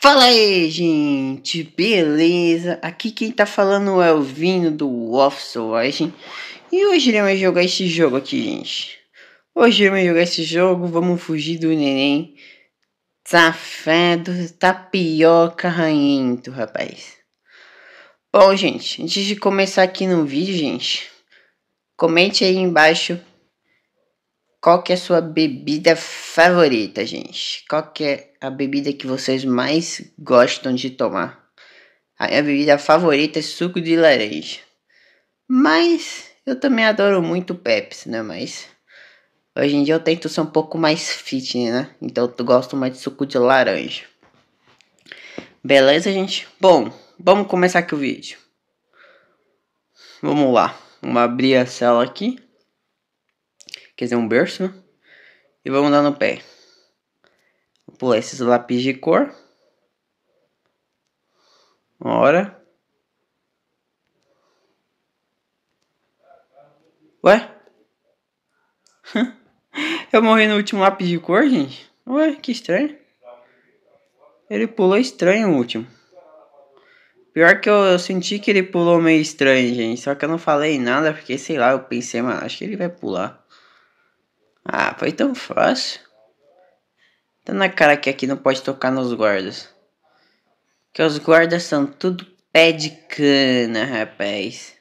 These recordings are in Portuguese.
Fala aí, gente, beleza? Aqui quem tá falando é o Vinho do Office e hoje iremos jogar esse jogo aqui, gente. Hoje iremos jogar esse jogo, vamos fugir do neném safado, tapioca ranhento, rapaz. Bom, gente, antes de começar aqui no vídeo, gente, comente aí embaixo qual que é a sua bebida favorita, gente? Qual que é a bebida que vocês mais gostam de tomar? A minha bebida favorita é suco de laranja. Mas eu também adoro muito Pepsi, né? Mas hoje em dia eu tento ser um pouco mais fit, né? Então eu gosto mais de suco de laranja. Beleza, gente? Bom, vamos começar aqui o vídeo. Vamos lá. Vamos abrir a cela aqui quer dizer, um berço, né? E vamos dar no pé. Vou pular esses lápis de cor. Ora. Ué? Eu morri no último lápis de cor, gente? Ué, que estranho. Ele pulou estranho o último. Pior que eu, eu, senti que ele pulou meio estranho, gente. Só que eu não falei nada, porque sei lá, eu pensei, mano, acho que ele vai pular. Ah, foi tão fácil. Tá na cara que aqui não pode tocar nos guardas. Que os guardas são tudo pé de cana, rapaz.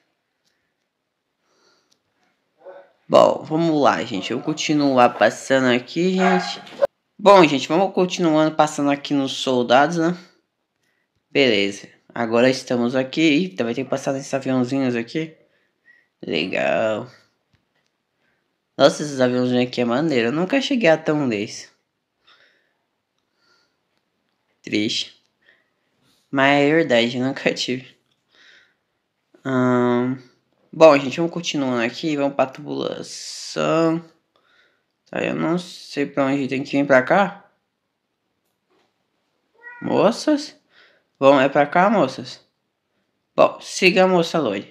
Bom, vamos lá, gente. Eu continuar passando aqui, gente. Bom, gente, vamos continuando passando aqui nos soldados, né? Beleza. Agora estamos aqui. Eita, vai ter que passar nesses aviãozinhos aqui. Legal. Nossa, esses aviãozinhos aqui é maneiro. Eu nunca cheguei até um desse. Triste. Mas é verdade, eu nunca tive. Hum... Bom, gente, vamos continuando aqui. Vamos pra tubulação. Tá, eu não sei pra onde tem que vir pra cá. Moças? Bom, é pra cá, moças? Bom, siga a moça loira.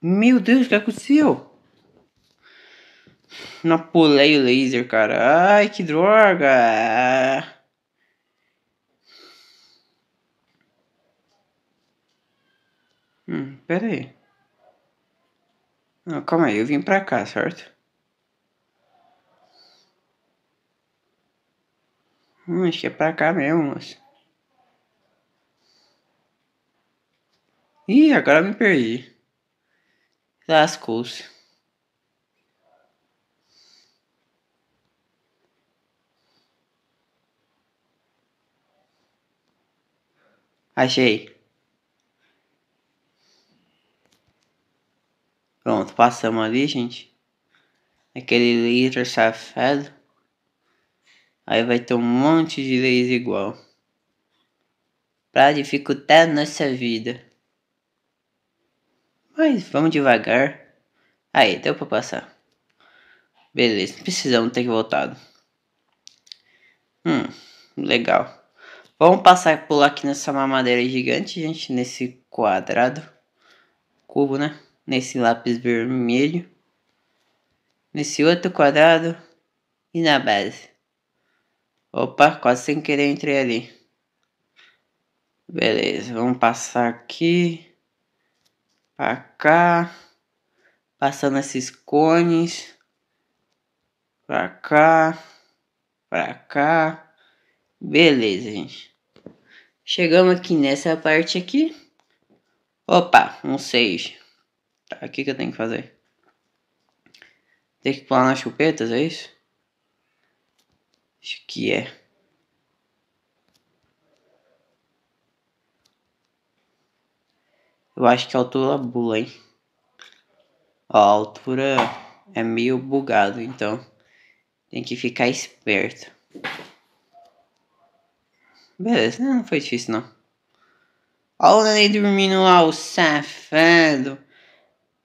Meu Deus, o que aconteceu? na pulei laser, cara. Ai, que droga. Hum, pera aí. Não, calma aí, eu vim pra cá, certo? Hum, acho que é pra cá mesmo, moço. Ih, agora me perdi. Lascou-se. Achei. Pronto, passamos ali, gente. Aquele litro safado. Aí vai ter um monte de leis igual. Pra dificultar a nossa vida. Mas vamos devagar. Aí, deu pra passar. Beleza, precisamos ter voltado. Hum, legal. Vamos passar por aqui nessa mamadeira gigante, gente. Nesse quadrado. Cubo, né? Nesse lápis vermelho. Nesse outro quadrado. E na base. Opa, quase sem querer entrei ali. Beleza, vamos passar aqui. Pra cá. Passando esses cones. Pra cá. Pra cá. Beleza, gente. Chegamos aqui nessa parte aqui. Opa, um 6. Tá, o que, que eu tenho que fazer? Tem que pular nas chupetas, é isso? Acho que é. Eu acho que a altura bula, hein? Ó, a altura é meio bugado, então tem que ficar esperto. Beleza, não foi difícil não. Olha ele dormindo lá, o safado.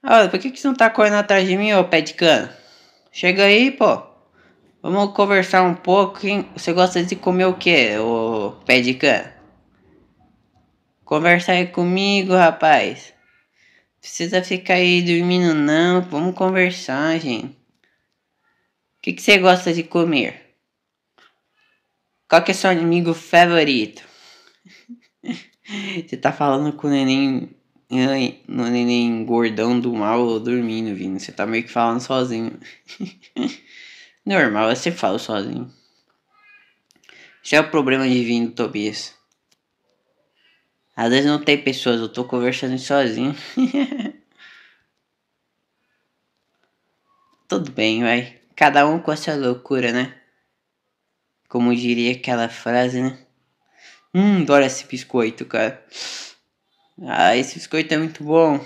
Olha, por que, que você não tá correndo atrás de mim, ô pé de cana? Chega aí, pô. Vamos conversar um pouco, hein? Você gosta de comer o que, ô pé de cana? Conversa aí comigo, rapaz. Precisa ficar aí dormindo não, vamos conversar, gente. O que, que você gosta de comer? Qual que é seu inimigo favorito? Você tá falando com o neném. No neném gordão do mal dormindo, Vini. Você tá meio que falando sozinho. Normal, você fala sozinho. Isso é o problema de Vini Tobias. Às vezes não tem pessoas, eu tô conversando sozinho. Tudo bem, vai. Cada um com a sua loucura, né? Como diria aquela frase, né? Hum, adoro esse biscoito, cara. Ah, esse biscoito é muito bom. O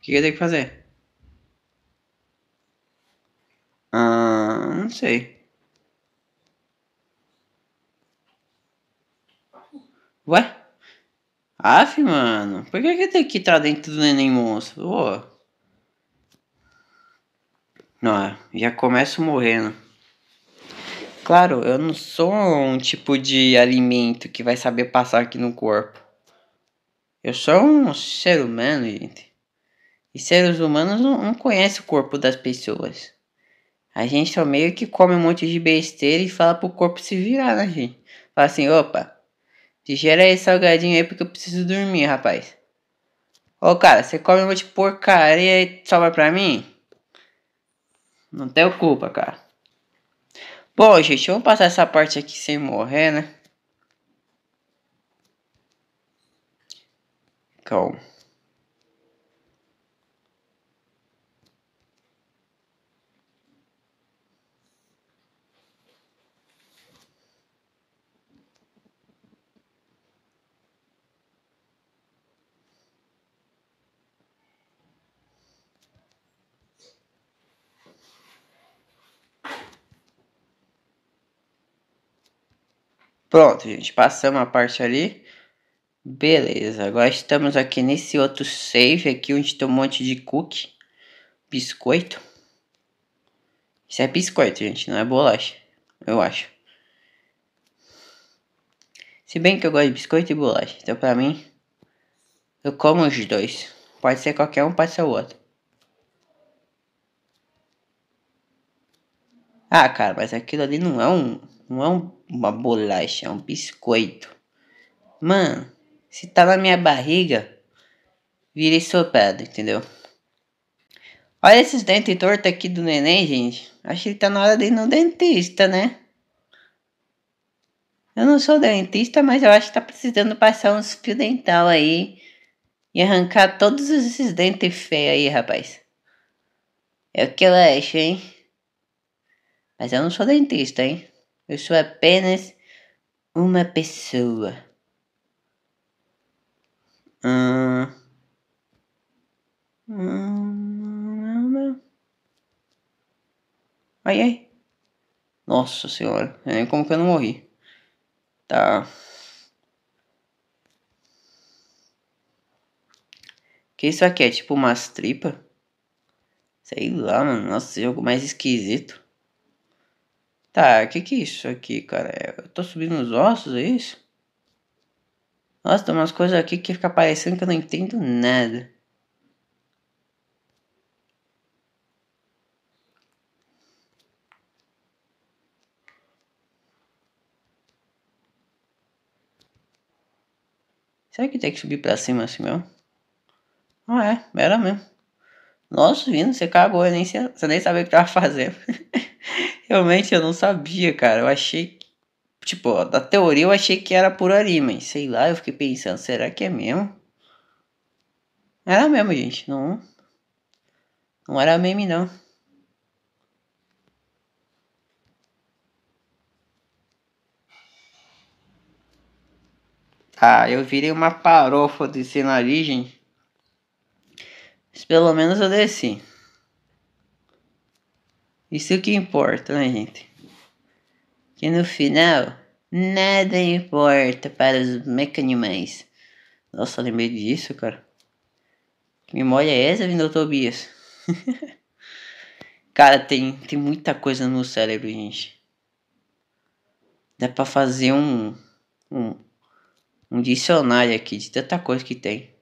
que eu tenho que fazer? Ah, não sei. Ué? Aff, mano. Por que, que tem que estar dentro do neném monstro? Oh. Não, já começo morrendo. Claro, eu não sou um tipo de alimento que vai saber passar aqui no corpo. Eu sou um ser humano, gente. E seres humanos não, não conhecem o corpo das pessoas. A gente só meio que come um monte de besteira e fala pro corpo se virar, né, gente? Fala assim, opa, digera esse salgadinho aí porque eu preciso dormir, rapaz. Ô, cara, você come um monte de porcaria e sobra pra mim? Não tem culpa, cara. Bom, gente, vamos passar essa parte aqui sem morrer, né? Calma. Pronto, gente, passamos a parte ali. Beleza, agora estamos aqui nesse outro save aqui, onde tem um monte de cookie, biscoito. Isso é biscoito, gente, não é bolacha, eu acho. Se bem que eu gosto de biscoito e bolacha, então pra mim, eu como os dois. Pode ser qualquer um, pode ser o outro. Ah, cara, mas aquilo ali não é um não é um, uma bolacha, é um biscoito. Mano, se tá na minha barriga, virei soprado, entendeu? Olha esses dentes tortos aqui do neném, gente. Acho que tá na hora de ir no dentista, né? Eu não sou dentista, mas eu acho que tá precisando passar uns fio dental aí e arrancar todos esses dentes feios aí, rapaz. É o que eu acho, hein? Mas eu não sou dentista, hein? Eu sou apenas uma pessoa. Hum. Hum. Ai ai. Nossa senhora, é como que eu não morri? Tá. Que isso aqui é tipo umas tripas? Sei lá, mano. Nossa, jogo mais esquisito. Tá, que que é isso aqui, cara? Eu tô subindo os ossos, é isso? Nossa, tem umas coisas aqui que fica parecendo que eu não entendo nada. Será que tem que subir pra cima assim mesmo? Ah, é, era mesmo. Nossa, vindo, você cagou, eu nem, você nem sabia o que tava fazendo. Realmente eu não sabia, cara. Eu achei Tipo, da teoria eu achei que era por ali, mas sei lá, eu fiquei pensando, será que é mesmo? Era mesmo, gente. Não. Não era meme, não. ah eu virei uma farofa de cenarinha. Mas pelo menos eu desci. Isso é que importa, né, gente? Que no final, nada importa para os mecanimais. Nossa, lembrei disso, cara. Que memória é essa, Vinal Tobias? cara, tem, tem muita coisa no cérebro, gente. Dá pra fazer um, um, um dicionário aqui de tanta coisa que tem.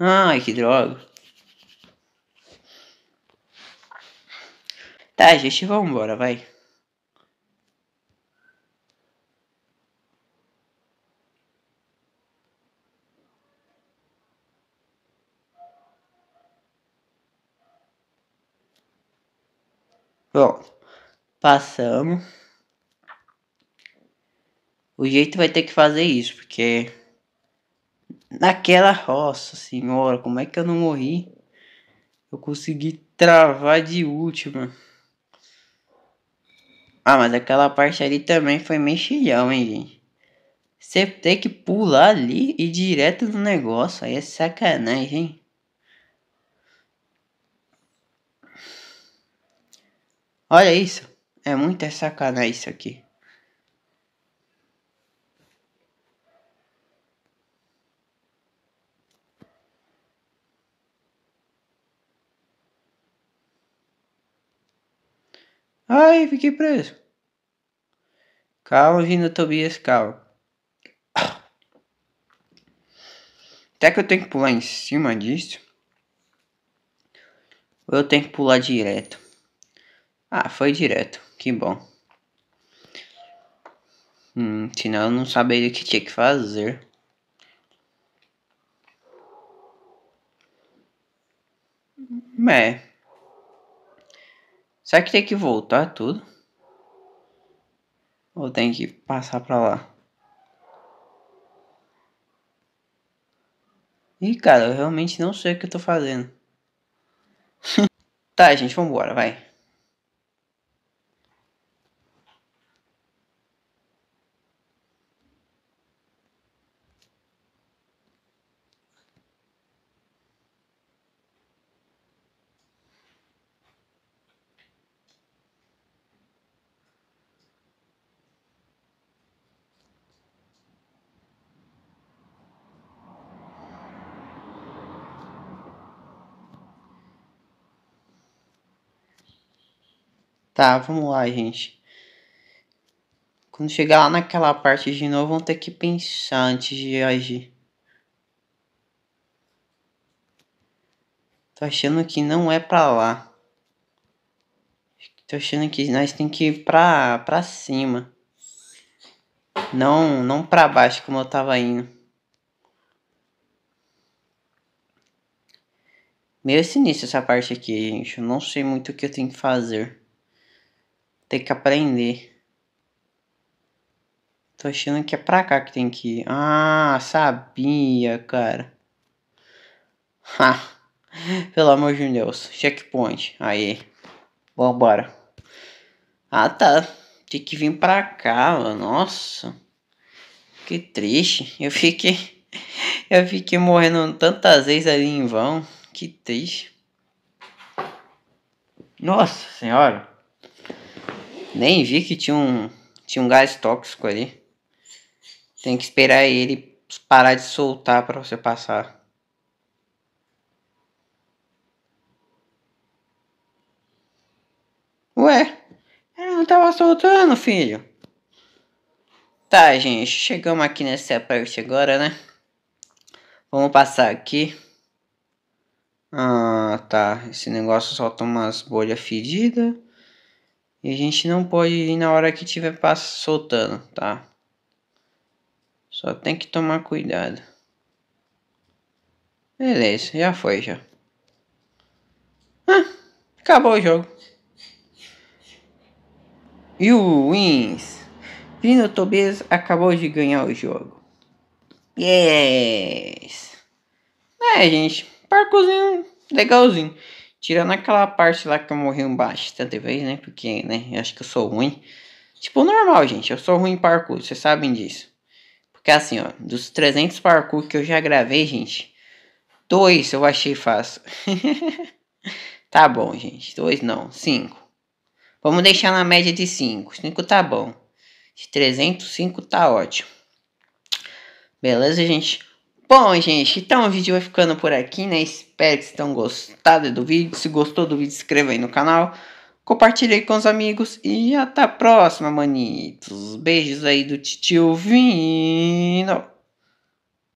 Ai, que droga. Tá, gente, vamos embora, vai. Pronto. Passamos. O jeito vai ter que fazer isso, porque... Naquela roça, senhora, como é que eu não morri? Eu consegui travar de última. Ah, mas aquela parte ali também foi mexilhão, hein, gente. Você tem que pular ali e direto no negócio. Aí é sacanagem, hein? Olha isso. É muita sacanagem isso aqui. fiquei preso. Calma, vindo Tobias, calma. Até que eu tenho que pular em cima disso. Ou eu tenho que pular direto? Ah, foi direto. Que bom. Hum, senão eu não sabia o que tinha que fazer. Meh. Será que tem que voltar tudo? Ou tem que passar pra lá? Ih, cara, eu realmente não sei o que eu tô fazendo. tá, gente, vambora, vai. Tá, vamos lá, gente. Quando chegar lá naquela parte de novo, vão ter que pensar antes de agir. Tô achando que não é pra lá. Tô achando que nós tem que ir pra, pra cima. Não, não pra baixo como eu tava indo. Meio sinistro essa parte aqui, gente. Eu não sei muito o que eu tenho que fazer. Tem que aprender. Tô achando que é pra cá que tem que ir. Ah, sabia, cara. Ha. Pelo amor de Deus. Checkpoint. Aí. Vambora. Ah, tá. Tem que vir pra cá, mano. Nossa. Que triste. Eu fiquei... Eu fiquei morrendo tantas vezes ali em vão. Que triste. Nossa senhora. Nem vi que tinha um, tinha um gás tóxico ali. Tem que esperar ele parar de soltar para você passar. Ué, ela não tava soltando, filho. Tá, gente, chegamos aqui nessa parte agora, né? Vamos passar aqui. Ah, tá. Esse negócio solta umas bolhas fedidas. E a gente não pode ir na hora que tiver passo soltando, tá? Só tem que tomar cuidado. Beleza, já foi já. Ah, acabou o jogo. E o Wins. Vino Tobias acabou de ganhar o jogo. Yes! É, gente. Parcozinho legalzinho. Tirando aquela parte lá que eu morri embaixo baixo tanta vez, né? Porque, né? Eu acho que eu sou ruim. Tipo, normal, gente. Eu sou ruim em parkour. Vocês sabem disso. Porque assim, ó. Dos 300 parkour que eu já gravei, gente. Dois eu achei fácil. tá bom, gente. Dois não. Cinco. Vamos deixar na média de cinco. Cinco tá bom. De 305 tá ótimo. Beleza, gente? Bom, gente, então o vídeo vai ficando por aqui, né? Espero que vocês tenham gostado do vídeo. Se gostou do vídeo, se inscreva aí no canal. Compartilhe aí com os amigos. E até a próxima, manitos. Beijos aí do tio Vino.